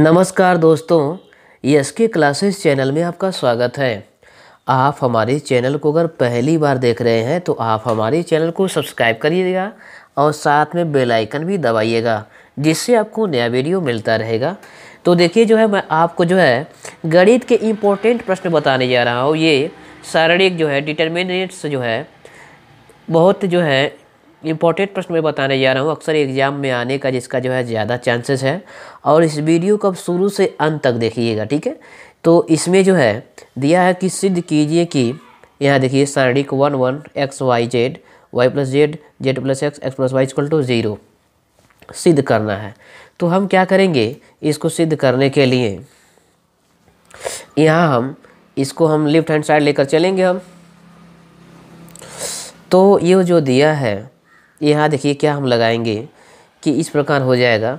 नमस्कार दोस्तों यस के क्लासेस चैनल में आपका स्वागत है आप हमारे चैनल को अगर पहली बार देख रहे हैं तो आप हमारे चैनल को सब्सक्राइब करिएगा और साथ में बेल आइकन भी दबाइएगा जिससे आपको नया वीडियो मिलता रहेगा तो देखिए जो है मैं आपको जो है गणित के इम्पोर्टेंट प्रश्न बताने जा रहा हूँ ये शारीरिक जो है डिटर्मिनेट्स जो है बहुत जो है इम्पोर्टेंट प्रश्न मैं बताने जा रहा हूँ अक्सर एग्ज़ाम में आने का जिसका जो है ज़्यादा चांसेस है और इस वीडियो को अब शुरू से अंत तक देखिएगा ठीक है तो इसमें जो है दिया है कि सिद्ध कीजिए कि यहाँ देखिए शारीरिक one one x Y Z Y plus Z Z plus X X plus Y equal to zero सिद्ध करना है तो हम क्या करेंगे इसको सिद्ध करने के लिए यहाँ हम इसको हम लेफ्ट हैंड साइड लेकर चलेंगे हम तो ये जो दिया है यहाँ देखिए क्या हम लगाएंगे कि इस प्रकार हो जाएगा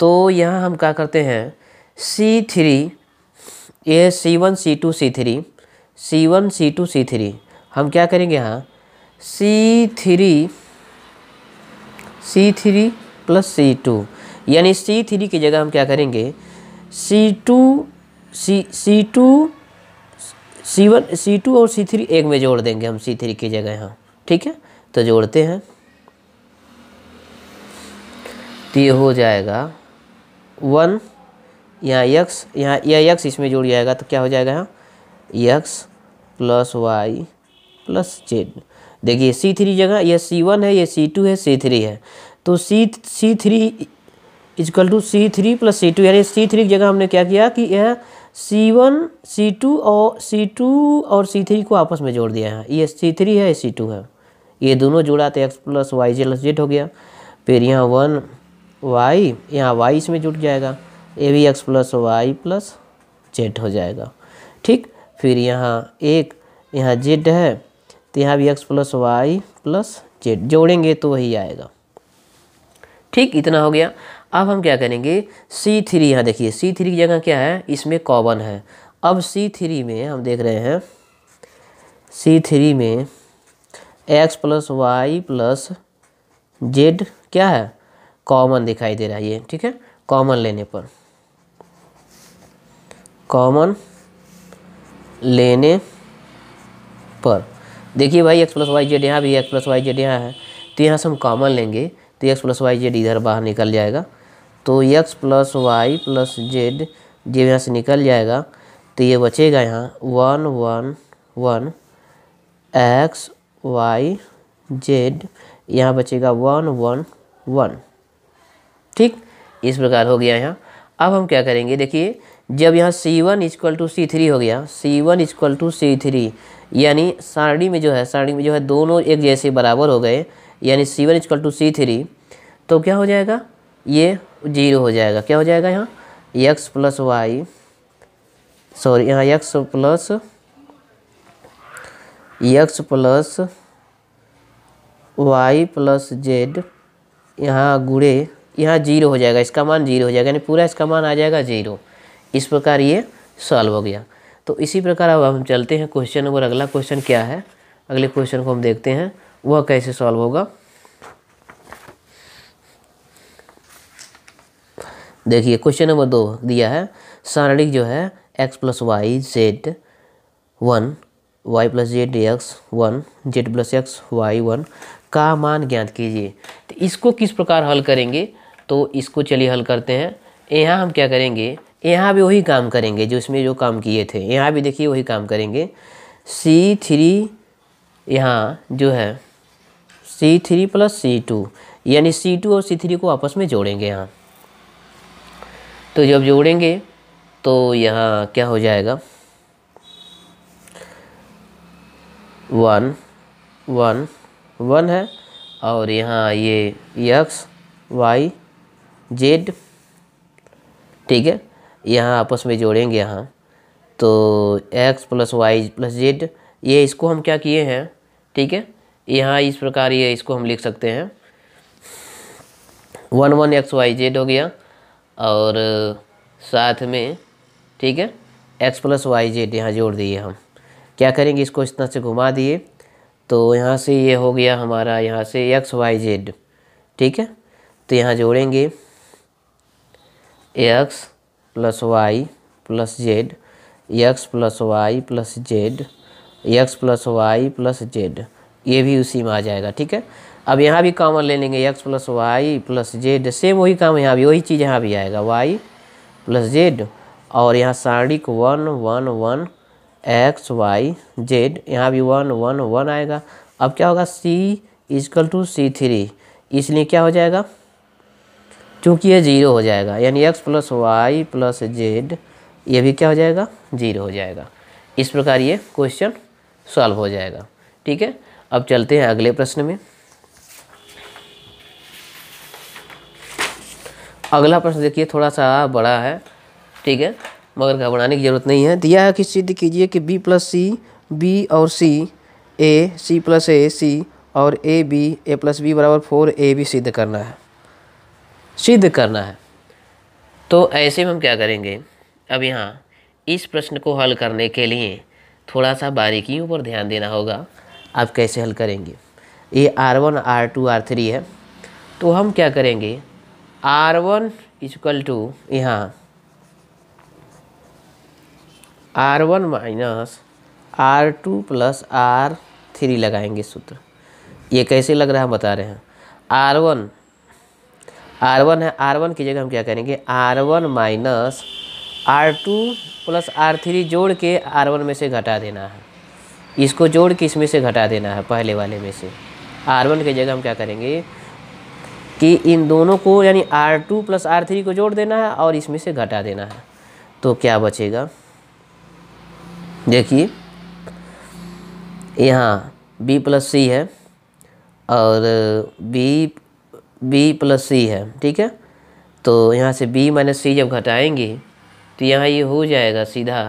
तो यहाँ हम क्या करते हैं सी थ्री ये C one C two C three C one C two C three हम क्या करेंगे यहाँ C three C three plus C two यानी सी थ्री की जगह हम क्या करेंगे C two C C two C one C two और सी थ्री एक में जोड़ देंगे हम सी थ्री की जगह यहाँ ठीक है तो जोड़ते हैं तो ये हो जाएगा वन यहाँ यक्स यहाँ यह यक्स इसमें जुड़ जाएगा तो क्या हो जाएगा यहाँ X plus Y plus Z देखिए सी थ्री जगह ये सी वन है ये सी टू है सी थ्री है तो C C three equal to C three plus C two यानी सी थ्री की जगह हमने क्या किया कि यह सी वन सी टू और सी टू और सी थ्री को आपस में जोड़ दिया है ये सी थ्री है ये सी टू है ये दोनों जोड़ा तो x plus Y Z plus Z हो गया फिर यहाँ वन वाई यहाँ वाई इसमें जुट जाएगा a v x plus Y plus Z हो जाएगा ठीक फिर यहाँ एक यहाँ जेड है तो यहाँ भी x plus Y plus z जोड़ेंगे तो वही आएगा ठीक इतना हो गया अब हम क्या करेंगे सी थ्री यहाँ देखिए सी थ्री की जगह क्या है इसमें कॉमन है अब सी थ्री में हम देख रहे हैं सी थ्री में x plus Y plus z क्या है कॉमन दिखाई दे रहा है ये ठीक है कॉमन लेने पर कॉमन लेने पर देखिए भाई एक्स प्लस वाई जेड यहाँ भी एक्स प्लस वाई जेड यहाँ है तो यहाँ से हम कॉमन लेंगे तो एक्स प्लस वाई जेड इधर बाहर निकल जाएगा तो x plus Y plus z जब यहाँ से निकल जाएगा तो ये बचेगा यहाँ one one one x Y z यहाँ बचेगा वन वन वन ठीक इस प्रकार हो गया यहाँ अब हम क्या करेंगे देखिए जब यहाँ C1 one is equal to C three हो गया C1 one is equal to C three यानी सारणी में जो है सारणी में जो है दोनों एक जैसे बराबर हो गए यानी C1 one is equal to C three तो क्या हो जाएगा ये जीरो हो जाएगा क्या हो जाएगा यहाँ x प्लस वाई सॉरी यहाँ x plus x plus Y plus z यहाँ गुड़े यहाँ जीरो हो जाएगा इसका मान जीरो हो जाएगा यानी पूरा इसका मान आ जाएगा जीरो इस प्रकार ये सॉल्व हो गया तो इसी प्रकार अब हम चलते हैं क्वेश्चन नंबर अगला क्वेश्चन क्या है अगले क्वेश्चन को हम देखते हैं वह कैसे सॉल्व होगा देखिए क्वेश्चन नंबर दो दिया है सारणिक जो है x plus Y z one y plus z x one z plus x y one का मान ज्ञात कीजिए तो इसको किस प्रकार हल करेंगे तो इसको चलिए हल करते हैं यहाँ हम क्या करेंगे यहाँ भी वही काम करेंगे जो इसमें जो काम किए थे यहाँ भी देखिए वही काम करेंगे सी थ्री यहाँ जो है C three plus C two यानी सी टू और सी थ्री को आपस में जोड़ेंगे यहाँ तो जब जोड़ेंगे तो यहाँ क्या हो जाएगा वन वन वन है और यहाँ ये यक्स वाई जेड ठीक है यहाँ आपस में जोड़ेंगे यहाँ तो x plus Y plus z ये इसको हम क्या किए हैं ठीक है यहाँ इस प्रकार ये इसको हम लिख सकते हैं one one x Y z हो गया और साथ में ठीक है एक्स प्लस वाई जेड यहाँ जोड़ दिए हम क्या करेंगे इसको इस तरह से घुमा दिए तो यहाँ से ये हो गया हमारा यहाँ से एक्स वाई जेड ठीक है तो यहाँ जोड़ेंगे x plus Y plus z x plus Y plus z x plus Y plus z ये भी उसी में आ जाएगा ठीक है अब यहाँ भी कॉमन ले लेंगे x plus Y plus z same वही काम यहाँ भी वही चीज़ यहाँ भी आएगा वाई प्लस जेड और यहाँ सारणिक one one one x Y z यहाँ भी वन वन वन आएगा अब क्या होगा C is equal to C three इसलिए क्या हो जाएगा चूँकि ये ज़ीरो हो जाएगा यानी x plus Y plus z ये भी क्या हो जाएगा ज़ीरो हो जाएगा इस प्रकार ये क्वेश्चन सॉल्व हो जाएगा ठीक है अब चलते हैं अगले प्रश्न में अगला प्रश्न देखिए थोड़ा सा बड़ा है ठीक है मगर घबराने की ज़रूरत नहीं है दिया है कि सिद्ध कीजिए कि बी प्लस सी बी और सी a C plus a c और a b a plus b बराबर फोर ए बी सिद्ध करना है सिद्ध करना है तो ऐसे में हम क्या करेंगे अब यहाँ इस प्रश्न को हल करने के लिए थोड़ा सा बारीकियों पर ध्यान देना होगा आप कैसे हल करेंगे ये R one R two R three है तो हम क्या करेंगे आर वन इजकल टू यहाँ R one minus R two plus R three लगाएंगे सूत्र ये कैसे लग रहा है बता रहे हैं आर वन आर वन है आर वन की जगह हम क्या करेंगे R one minus R two plus R three जोड़ के आर वन में से घटा देना है इसको जोड़ के इसमें से घटा देना है पहले वाले में से आर वन की जगह हम क्या करेंगे कि इन दोनों को यानी R two plus R three को जोड़ देना है और इसमें से घटा देना है तो क्या बचेगा देखिए यहाँ बी प्लस सी है और बी बी प्लस सी है ठीक है तो यहाँ से बी माइनस सी जब घटाएंगे तो यहाँ ये यह हो जाएगा सीधा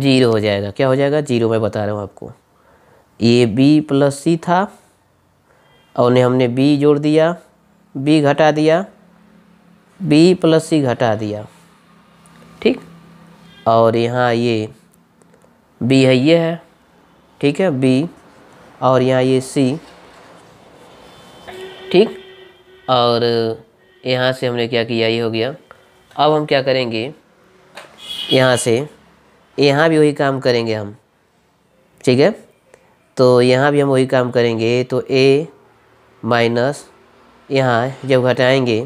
जीरो हो जाएगा क्या हो जाएगा जीरो मैं बता रहा हूँ आपको ये बी प्लस सी था और उन्हें हमने बी जोड़ दिया बी घटा दिया बी प्लस सी घटा दिया ठीक और यहाँ ये बी है ये है ठीक है बी और यहाँ ये सी ठीक और यहाँ से हमने क्या किया ये हो गया अब हम क्या करेंगे यहाँ से यहाँ भी वही काम करेंगे हम ठीक है तो यहाँ भी हम वही काम करेंगे तो ए माइनस यहाँ जब घटाएंगे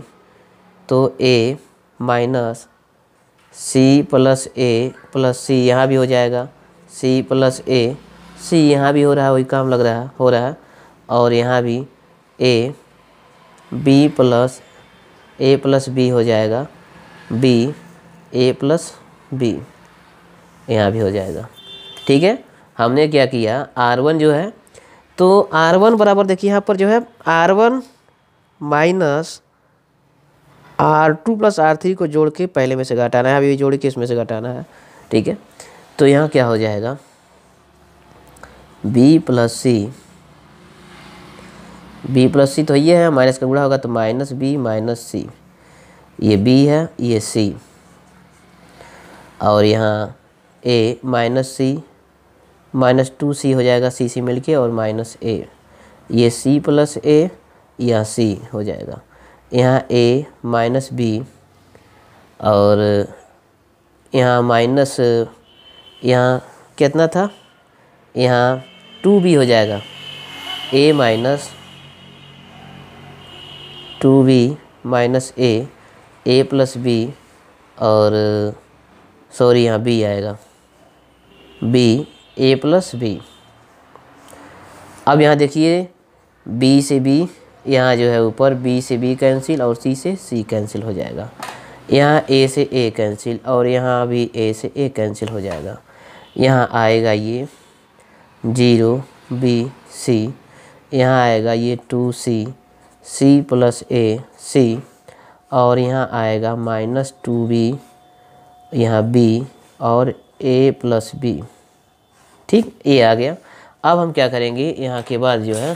तो a minus c plus a plus c यहाँ भी हो जाएगा सी प्लस ए सी यहाँ भी हो रहा है वही काम लग रहा हो रहा है और यहाँ भी a B plus a plus b हो जाएगा बी ए प्लस बी यहाँ भी हो जाएगा ठीक है हमने क्या किया आर वन जो है तो आर वन बराबर देखिए यहाँ पर जो है R one minus R two plus R three को जोड़ के पहले में से घटाना है अभी जोड़ के इसमें से घटाना है ठीक है तो यहाँ क्या हो जाएगा b plus c b plus c तो ये है माइनस का गुणा होगा तो माइनस बी माइनस सी ये बी है ये सी और यहाँ a minus c minus two c हो जाएगा सी सी मिल के और माइनस ए ये सी प्लस ए यहाँ सी हो जाएगा यहाँ ए माइनस बी और यहाँ माइनस यहाँ कितना था यहाँ टू बी हो जाएगा ए minus two b minus a a plus B और सॉरी यहाँ बी आएगा बी ए प्लस बी अब यहाँ देखिए बी से बी यहाँ जो है ऊपर बी से बी कैंसिल और सी से सी कैंसिल हो जाएगा यहाँ ए से ए कैंसिल और यहाँ भी ए से ए कैंसिल हो जाएगा यहाँ आएगा ये जीरो बी सी यहाँ आएगा ये to C C plus a c और यहाँ आएगा माइनस टू बी यहाँ बी और ए प्लस बी ठीक ये आ गया अब हम क्या करेंगे यहाँ के बाद जो है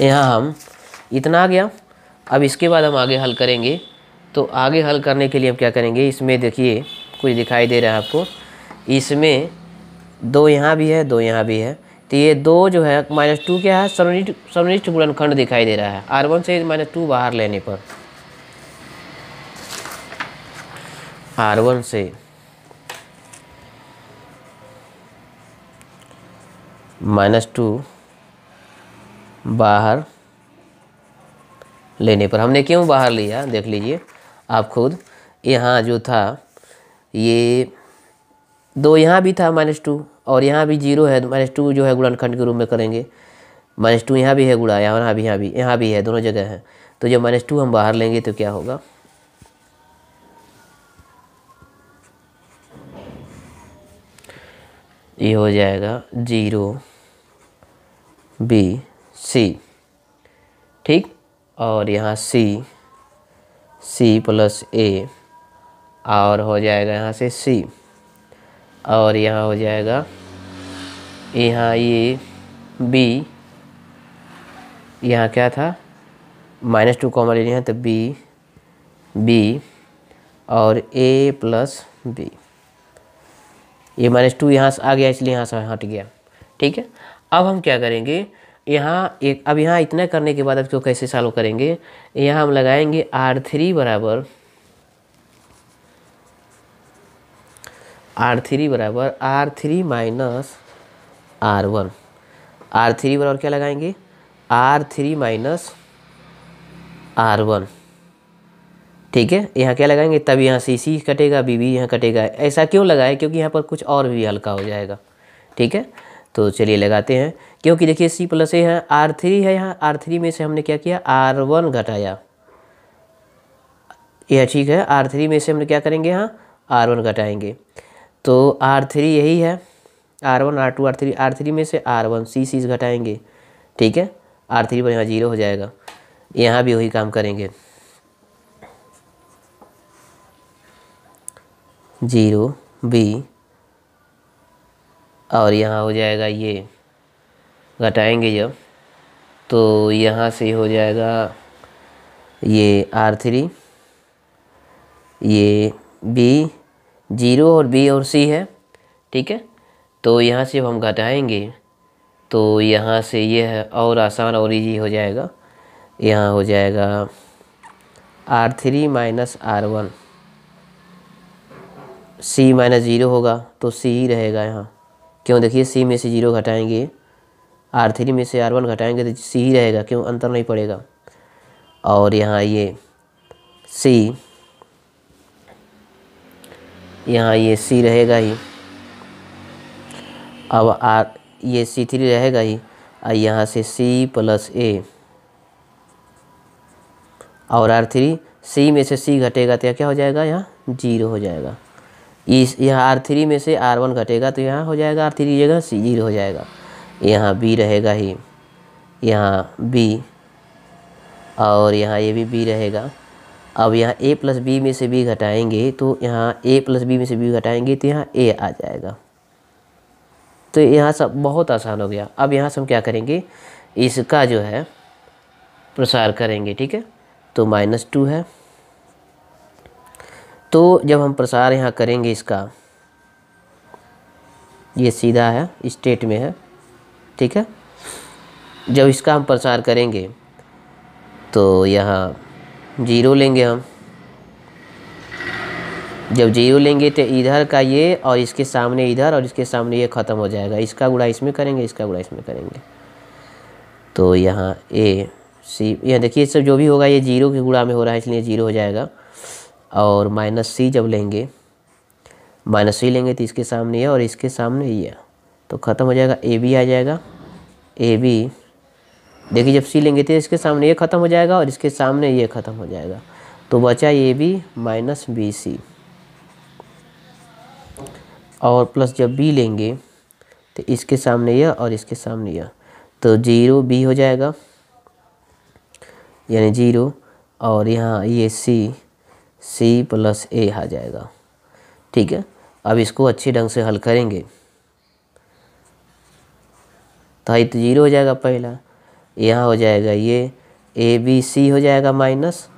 यहाँ हम इतना आ गया अब इसके बाद हम आगे हल करेंगे तो आगे हल करने के लिए हम क्या करेंगे इसमें देखिए कुछ दिखाई दे रहा है आपको इसमें दो यहाँ भी है दो यहाँ भी है तो ये दो जो है माइनस टू क्या है समनिष्ठ गुणनखंड दिखाई दे रहा है आर वन से माइनस टू बाहर लेने पर आर वन से माइनस टू बाहर लेने पर हमने क्यों बाहर लिया देख लीजिए आप खुद यहाँ जो था ये दो यहाँ भी था माइनस टू और यहाँ भी जीरो है माइनस तो टू जो है गुणनखंड के रूप में करेंगे माइनस टू यहाँ भी है गुड़ा यहाँ यहाँ भी यहाँ भी यहाँ भी है दोनों जगह है तो जब माइनस टू हम बाहर लेंगे तो क्या होगा ये हो जाएगा जीरो बी सी ठीक और यहाँ सी सी प्लस ए और हो जाएगा यहाँ से सी और यहाँ हो जाएगा यहाँ ये बी यहाँ क्या था माइनस टू कॉमन ले लिया तो बी बी और ए प्लस बी ये माइनस टू यहाँ से आ गया इसलिए यहाँ से हट गया ठीक है अब हम क्या करेंगे यहाँ एक अब यहाँ इतना करने के बाद अब इसको कैसे सॉल्व करेंगे यहाँ हम लगाएंगे आर थ्री बराबर आर थ्री बराबर R three minus R one R three बराबर क्या लगाएंगे R three minus R one ठीक है यहाँ क्या लगाएंगे तब यहाँ सी सी कटेगा बी बी यहाँ कटेगा ऐसा क्यों लगाए क्योंकि यहाँ पर कुछ और भी हल्का हो जाएगा ठीक है तो चलिए लगाते हैं क्योंकि देखिए सी प्लस ए है आर थ्री है यहाँ आर थ्री में से हमने क्या किया आर वन घटाया यह ठीक है आर थ्री में से हमने क्या करेंगे यहाँ आर वन घटाएंगे तो आर थ्री यही है R one R two R three R three में से आर वन सी सीज घटाएंगे ठीक है आर थ्री पर यहाँ जीरो हो जाएगा यहाँ भी वही काम करेंगे जीरो बी और यहाँ हो जाएगा ये घटाएंगे जब तो यहाँ से हो जाएगा ये आर थ्री ये बी जीरो और बी और सी है ठीक है तो यहाँ से हम घटाएंगे तो यहाँ से ये यह है और आसान और ईजी हो जाएगा यहाँ हो जाएगा R three minus R one c minus zero होगा तो सी ही रहेगा यहाँ क्यों देखिए सी में से ज़ीरो घटाएंगे आर थ्री में से आर वन घटाएंगे तो सी ही रहेगा क्यों अंतर नहीं पड़ेगा और यहाँ ये सी यहाँ ये सी रहेगा ही अब आर ये सी थ्री रहेगा ही और यहाँ से सी प्लस ए और आर थ्री सी में से सी घटेगा तो क्या हो जाएगा यहाँ जीरो हो जाएगा इस यहाँ आर थ्री में से आर वन घटेगा तो यहाँ हो जाएगा आर थ्री जगह सी जीरो हो जाएगा यहाँ बी रहेगा ही यहाँ बी और यहाँ ये भी बी रहेगा अब यहाँ ए प्लस बी में से बी घटाएंगे तो यहाँ ए प्लस बी में से बी घटाएंगे तो यहाँ ए आ जाएगा तो यहाँ सब बहुत आसान हो गया अब यहाँ से हम क्या करेंगे इसका जो है प्रसार करेंगे ठीक है तो माइनस टू है तो जब हम प्रसार यहाँ करेंगे इसका ये सीधा है स्टेट में है ठीक है जब इसका हम प्रसार करेंगे तो यहाँ जीरो लेंगे हम जब जीरो लेंगे तो इधर का ये और इसके सामने इधर और इसके सामने ये ख़त्म हो जाएगा इसका गुड़ा इसमें करेंगे इसका गुड़ा इसमें करेंगे तो यहाँ ए सी यहाँ देखिए सब जो भी होगा ये जीरो के गुड़ा में हो रहा है इसलिए जीरो हो जाएगा और माइनस सी जब लेंगे माइनस सी लेंगे तो इसके सामने ये और इसके सामने ये तो ख़त्म हो जाएगा ए बी आ जाएगा ए बी देखिए जब सी लेंगे तो इसके सामने ये ख़त्म हो जाएगा और इसके सामने ये ख़त्म हो जाएगा तो बचा ये भी माइनस बी सी और प्लस जब बी लेंगे तो इसके सामने यह और इसके सामने यह तो जीरो बी हो जाएगा यानी जीरो और यहाँ ये सी सी प्लस ए आ जाएगा ठीक है अब इसको अच्छे ढंग से हल करेंगे तो हाई तो जीरो हो जाएगा पहला यहाँ हो जाएगा ये ए बी सी हो जाएगा माइनस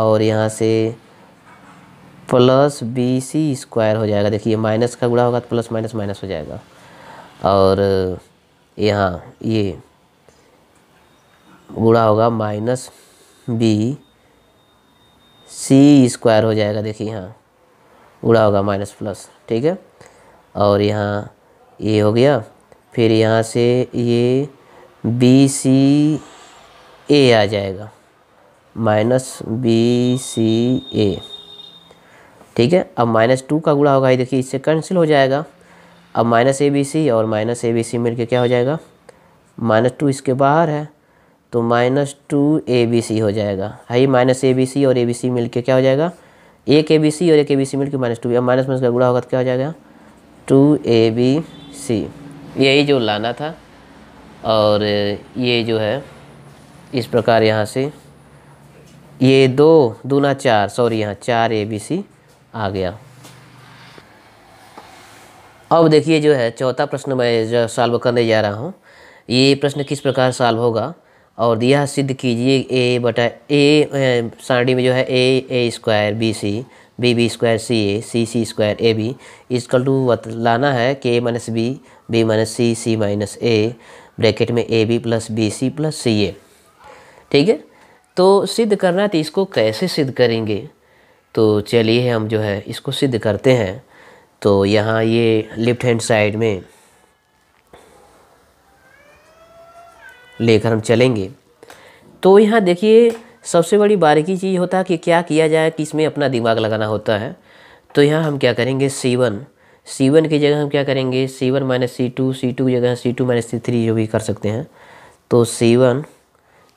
और यहाँ से प्लस बी सी स्क्वायर हो जाएगा देखिए माइनस का गुणा होगा तो प्लस माइनस माइनस हो जाएगा और यहाँ ये गुणा होगा माइनस बी सी स्क्वायर हो जाएगा देखिए यहाँ गुणा होगा माइनस प्लस ठीक है और यहाँ ये हो गया फिर यहाँ से ये बी सी ए आ जाएगा माइनस बी सी ए ठीक है अब माइनस टू का गुड़ा होगा ये देखिए इससे कैंसिल हो जाएगा अब माइनस ए बी सी और माइनस ए बी सी मिल के क्या हो जाएगा माइनस टू इसके बाहर है तो minus two a b c हो जाएगा है ये माइनस ए बी सी और ए बी सी मिल के क्या हो जाएगा एक ए बी सी और एक ए बी सी मिलकर माइनस टू अब माइनस माइनस का गुड़ा होगा तो क्या हो जाएगा टू ए बी सी यही जो लाना था और ये जो है इस प्रकार यहाँ से ये दो दूना चार सॉरी यहाँ चार ए बी सी आ गया अब देखिए जो है चौथा प्रश्न मैं जो सॉल्व करने जा रहा हूँ ये प्रश्न किस प्रकार सॉल्व होगा और यह सिद्ध कीजिए ए बटा ए साड़ी में जो है a a square b c b b square c a c c square a b is equal to लाना है के a minus B B minus c c minus a bracket में a B plus B C plus सी ए ठीक है तो सिद्ध करना है तो इसको कैसे सिद्ध करेंगे तो चलिए हम जो है इसको सिद्ध करते हैं तो यहाँ ये लेफ्ट हैंड साइड में लेकर हम चलेंगे तो यहाँ देखिए सबसे बड़ी बारीकी चीज़ होता है कि क्या किया जाए कि इसमें अपना दिमाग लगाना होता है तो यहाँ हम क्या करेंगे सी वन C1 की जगह हम क्या करेंगे C1 one minus C two C two की जगह C two minus C three जो भी कर सकते हैं तो C1 वन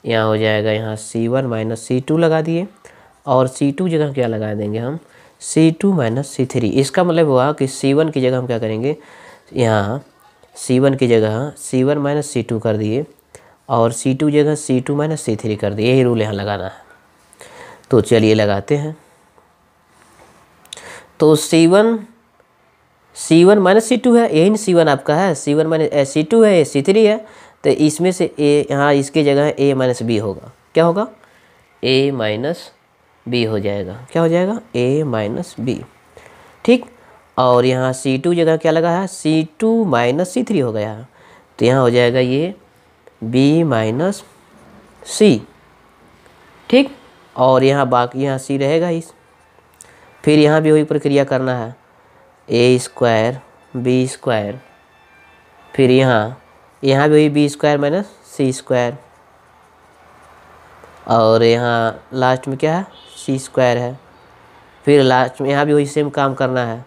यहाँ हो जाएगा यहाँ C one minus C two लगा दिए और सी टू जगह क्या लगा देंगे हम C two minus C three इसका मतलब हुआ कि C1 की जगह हम क्या करेंगे यहाँ C1 की जगह C1 one minus C to कर दिए और सी टू जगह C two minus C three कर दिए यही रूल यहाँ लगाना है तो चलिए लगाते हैं तो C C one minus C two है यही सी वन आपका है C one minus C two है सी थ्री है तो इसमें से ए यहाँ इसके जगह ए माइनस बी होगा क्या होगा ए माइनस बी हो जाएगा क्या हो जाएगा ए माइनस बी ठीक और यहाँ सी टू जगह क्या लगा है C two minus C three हो गया तो यहाँ हो जाएगा ये बी माइनस सी ठीक और यहाँ बाकी यहाँ सी रहेगा इस फिर यहाँ भी वही प्रक्रिया करना है ए स्क्वायर बी स्क्वायर फिर यहाँ यहाँ भी हुई बी स्क्वायर माइनस सी स्क्वायर और यहाँ लास्ट में क्या है सी स्क्वायर है फिर लास्ट में यहाँ भी वही सेम काम करना है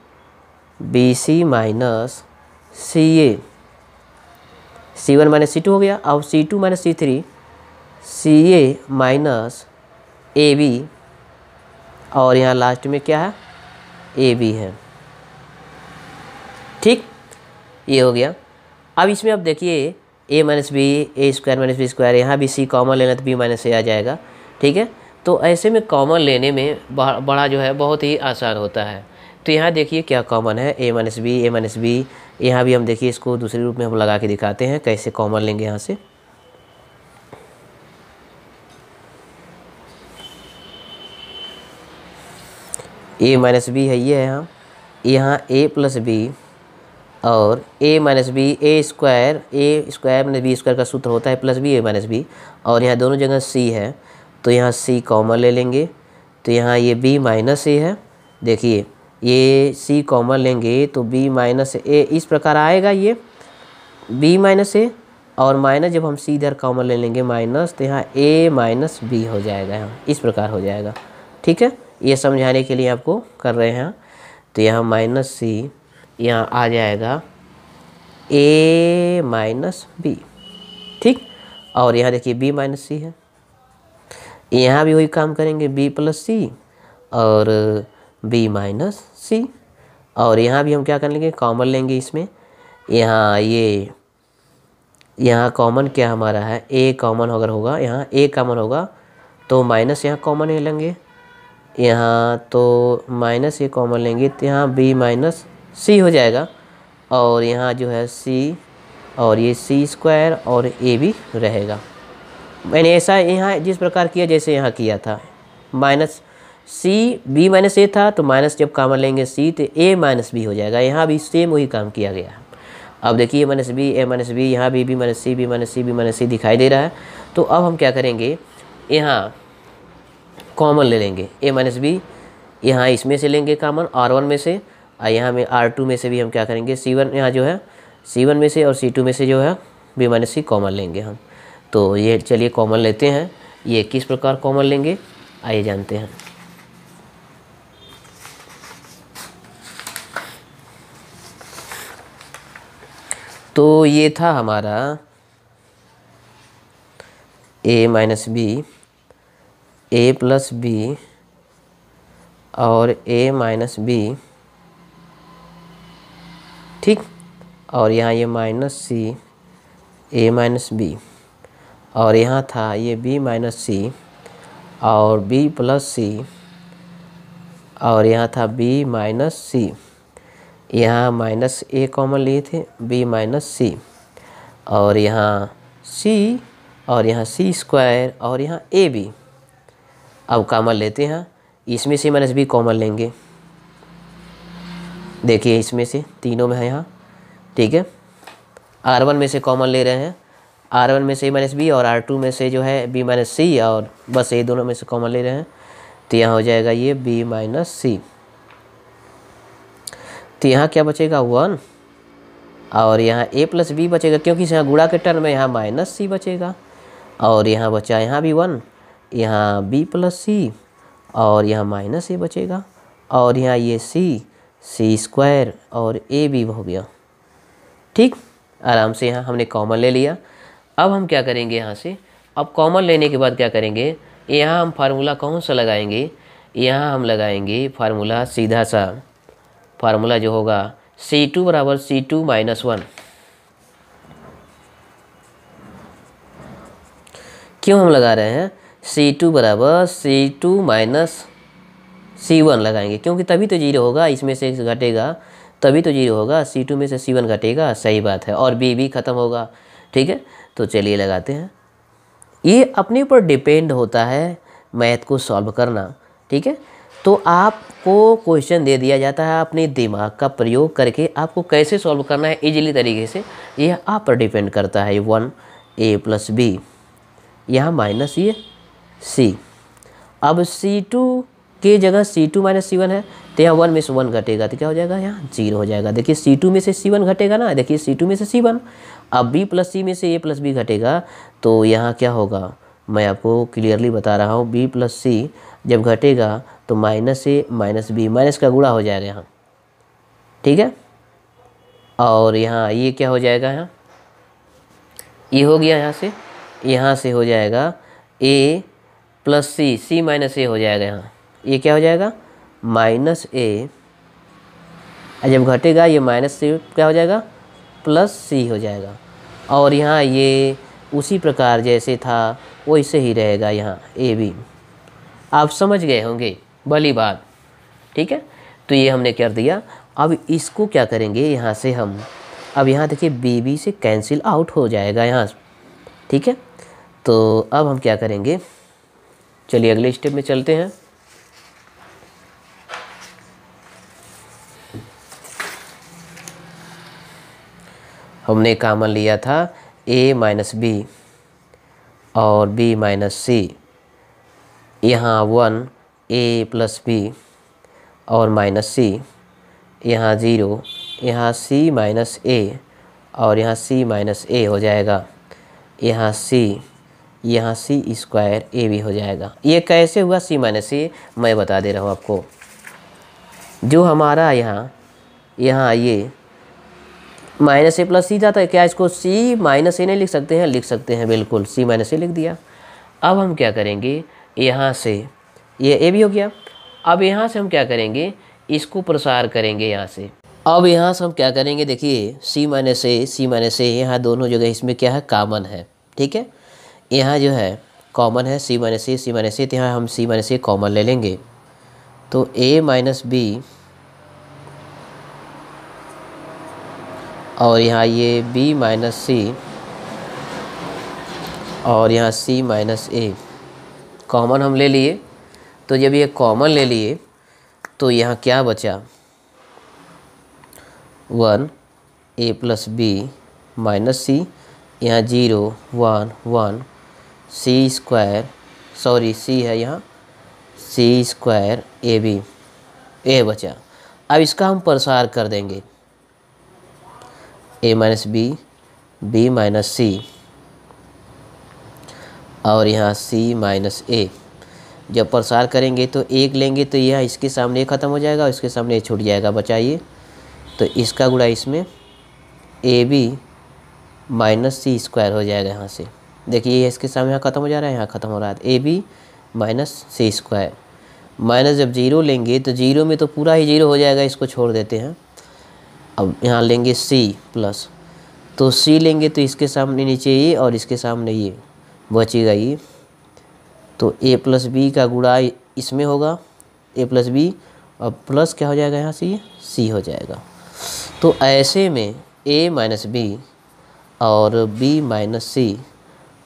b c minus c a C one minus C two हो गया और C two minus C three c a minus a b और यहाँ लास्ट में क्या है ए बी है ठीक ये हो गया अब इसमें आप देखिए a minus b a square minus b square यहाँ भी सी कॉमन लेना तो बी माइनस ए आ जाएगा ठीक है तो ऐसे में कॉमन लेने में बड़ा जो है बहुत ही आसान होता है तो यहाँ देखिए क्या कॉमन है a minus b a minus b यहाँ भी हम देखिए इसको दूसरे रूप में हम लगा के दिखाते हैं कैसे कॉमन लेंगे यहाँ से ए माइनस बी है ये है यहाँ यहाँ ए प्लस बी और a minus b a square a square minus b square का सूत्र होता है plus b a minus B और यहाँ दोनों जगह सी है तो यहाँ सी कॉमन ले लेंगे तो यहाँ ये बी माइनस ए है देखिए ये सी कॉमन लेंगे तो बी माइनस ए इस प्रकार आएगा ये बी माइनस ए और माइनस जब हम सी इधर कॉमन ले लेंगे माइनस तो यहाँ ए माइनस बी हो जाएगा यहाँ इस प्रकार हो जाएगा ठीक है ये समझाने के लिए आपको कर रहे हैं तो यहाँ माइनस सी यहाँ आ जाएगा ए माइनस बी ठीक और यहाँ देखिए बी माइनस सी है यहाँ भी वही काम करेंगे बी प्लस सी और बी माइनस सी और यहाँ भी हम क्या कर लेंगे कॉमन लेंगे इसमें यहाँ ये यहाँ कॉमन क्या हमारा है ए कॉमन अगर होगा यहाँ ए कॉमन होगा तो माइनस यहाँ कॉमन ले लेंगे यहाँ तो माइनस ये कॉमन लेंगे तो यहाँ बी माइनस सी हो जाएगा और यहाँ जो है सी और ये सी स्क्वायर और ए भी रहेगा मैंने ऐसा यहाँ जिस प्रकार किया जैसे यहाँ किया था minus c b minus a था तो माइनस जब कामन लेंगे सी तो ए माइनस बी हो जाएगा यहाँ भी सेम वही काम किया गया अब देखिए minus b a minus b यहाँ भी b minus c b minus c b minus c दिखाई दे रहा है तो अब हम क्या करेंगे यहाँ कॉमन ले लेंगे ए माइनस बी यहाँ इसमें से लेंगे कामन आर वन में से यहाँ में आर टू में से भी हम क्या करेंगे सी वन यहाँ जो है सी वन में से और सी टू में से जो है बी माइनस सी कॉमन लेंगे हम तो ये चलिए कॉमन लेते हैं ये किस प्रकार कॉमन लेंगे आइए जानते हैं तो ये था हमारा a minus b a plus B और ए माइनस बी ठीक और यहाँ ये minus c a minus B और यहाँ था ये बी माइनस सी और बी प्लस सी और यहाँ था बी माइनस सी यहाँ माइनस ए कॉमन लिए थे बी माइनस सी और यहाँ सी और यहाँ सी स्क्वायर और यहाँ ए बी अब कॉमन लेते हैं इसमें से माइनस बी कॉमन लेंगे देखिए इसमें से तीनों में है यहाँ ठीक है आर वन में से कॉमन ले रहे हैं आर वन में से ए माइनस बी और आर टू में से जो है बी माइनस सी और बस ये दोनों में से कॉमन ले रहे हैं तो यहाँ हो जाएगा ये बी माइनस सी तो यहाँ क्या बचेगा वन और यहाँ ए प्लस बी बचेगा क्योंकि यहाँ गुड़ा के टर्म में यहाँ माइनस सी बचेगा और यहाँ बचा यहाँ भी वन यहाँ बी प्लस सी और यहाँ माइनस ए बचेगा और यहाँ ये सी सी स्क्वायर और ए बी हो गया ठीक आराम से यहाँ हमने कॉमन ले लिया अब हम क्या करेंगे यहाँ से अब कॉमन लेने के बाद क्या करेंगे यहाँ हम फार्मूला कौन सा लगाएंगे यहाँ हम लगाएंगे फार्मूला सीधा सा फार्मूला जो होगा सी टू बराबर सी टू माइनस वन क्यों हम लगा रहे हैं सी टू बराबर C two minus C one लगाएंगे क्योंकि तभी तो जीरो होगा इसमें से घटेगा तभी तो जीरो होगा सी टू में से सी वन घटेगा सही बात है और बी भी ख़त्म होगा ठीक है तो चलिए लगाते हैं ये अपने ऊपर डिपेंड होता है मैथ को सॉल्व करना ठीक है तो आपको क्वेश्चन दे दिया जाता है अपने दिमाग का प्रयोग करके आपको कैसे सॉल्व करना है इजीली तरीके से यह आप पर डिपेंड करता है वन ए प्लस बी यहाँ माइनस ये सी अब सी टू के जगह C two minus C one है तो यहाँ वन में से वन घटेगा तो क्या हो जाएगा यहाँ जीरो हो जाएगा देखिए सी टू में से सी वन घटेगा ना देखिए सी टू में से सी वन अब बी प्लस सी में से ए प्लस बी घटेगा तो यहाँ क्या होगा मैं आपको क्लियरली बता रहा हूँ बी प्लस सी जब घटेगा तो minus a minus b minus का गुड़ा हो जाएगा यहाँ ठीक है और यहाँ ये क्या हो जाएगा यहाँ ये हो गया यहाँ से यहाँ से हो जाएगा ए प्लस सी सी माइनस ए हो जाएगा यहाँ ये क्या हो जाएगा माइनस ए जब घटेगा ये माइनस सी क्या हो जाएगा प्लस सी हो जाएगा और यहाँ ये उसी प्रकार जैसे था वैसे ही रहेगा यहाँ ए बी आप समझ गए होंगे भली बात ठीक है तो ये हमने कर दिया अब इसको क्या करेंगे यहाँ से हम अब यहाँ देखिए बी बी से कैंसिल आउट हो जाएगा यहाँ ठीक है तो अब हम क्या करेंगे चलिए अगले स्टेप में चलते हैं हमने कामन लिया था ए माइनस बी और बी माइनस सी यहाँ वन ए प्लस बी और माइनस सी यहाँ ज़ीरो यहाँ सी माइनस ए और यहाँ सी माइनस ए हो जाएगा यहाँ सी यहाँ सी स्क्वायर ए भी हो जाएगा ये कैसे हुआ सी माइनस ए मैं बता दे रहा हूँ आपको जो हमारा यहाँ यहाँ ये माइनस ए प्लस सी जाता है क्या इसको सी माइनस ए नहीं लिख सकते हैं लिख सकते हैं बिल्कुल सी माइनस ए लिख दिया अब हम क्या करेंगे यहाँ से ये ए भी हो गया अब यहाँ से हम क्या करेंगे इसको प्रसार करेंगे यहाँ से अब यहाँ से हम क्या करेंगे देखिए सी minus A C minus A यहाँ दोनों जगह इसमें क्या है कामन है ठीक है यहाँ जो है कॉमन है सी माइनस ए सी माइनस ए तो यहाँ हम सी माइनस ए कॉमन ले लेंगे तो ए माइनस बी और यहाँ ये b माइनस सी और यहाँ c माइनस ए कॉमन हम ले लिए तो जब ये कॉमन ले लिए तो यहाँ क्या बचा one a plus b minus c यहाँ zero one one c square sorry c है यहाँ सी स्क्वायर ए बी ए बचा अब इसका हम प्रसार कर देंगे a minus B B minus सी और यहाँ सी माइनस ए जब प्रसार करेंगे तो एक लेंगे तो यह इसके सामने ख़त्म हो जाएगा और इसके सामने छूट जाएगा बचाइए तो इसका गुड़ा इसमें a B minus C square हो जाएगा यहाँ से देखिए ये इसके सामने यहाँ ख़त्म हो जा रहा है यहाँ ख़त्म हो रहा है a B minus C square minus जब जीरो लेंगे तो जीरो में तो पूरा ही जीरो हो जाएगा इसको छोड़ देते हैं अब यहाँ लेंगे सी प्लस तो सी लेंगे तो इसके सामने नीचे ये और इसके सामने ये बचेगा ये तो ए प्लस बी का गुड़ा इसमें होगा ए प्लस बी और प्लस क्या हो जाएगा यहाँ से ये सी हो जाएगा तो ऐसे में ए माइनस बी और बी माइनस सी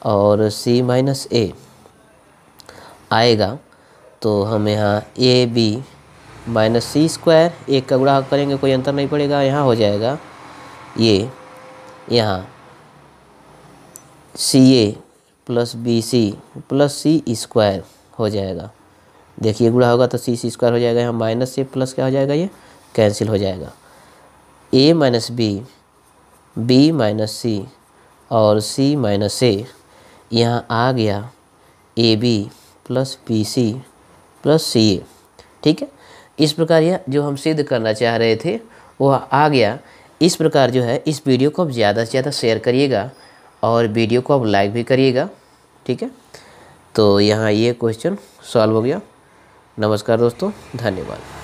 और सी माइनस ए आएगा तो हम यहाँ A B minus C square एक का गुणा करेंगे कोई अंतर नहीं पड़ेगा यहाँ हो जाएगा ये यहाँ C A plus B C plus C square हो जाएगा देखिए गुड़ा होगा तो सी सी स्क्वायर हो जाएगा यहाँ माइनस से प्लस क्या हो जाएगा ये कैंसिल हो जाएगा ए माइनस बी बी माइनस सी और सी माइनस ए यहाँ आ गया A B plus B C plus सी ए ठीक है इस प्रकार यह जो हम सिद्ध करना चाह रहे थे वह आ गया इस प्रकार जो है इस वीडियो को आप ज़्यादा से ज़्यादा शेयर करिएगा और वीडियो को आप लाइक भी करिएगा ठीक है तो यहाँ ये क्वेश्चन सॉल्व हो गया नमस्कार दोस्तों धन्यवाद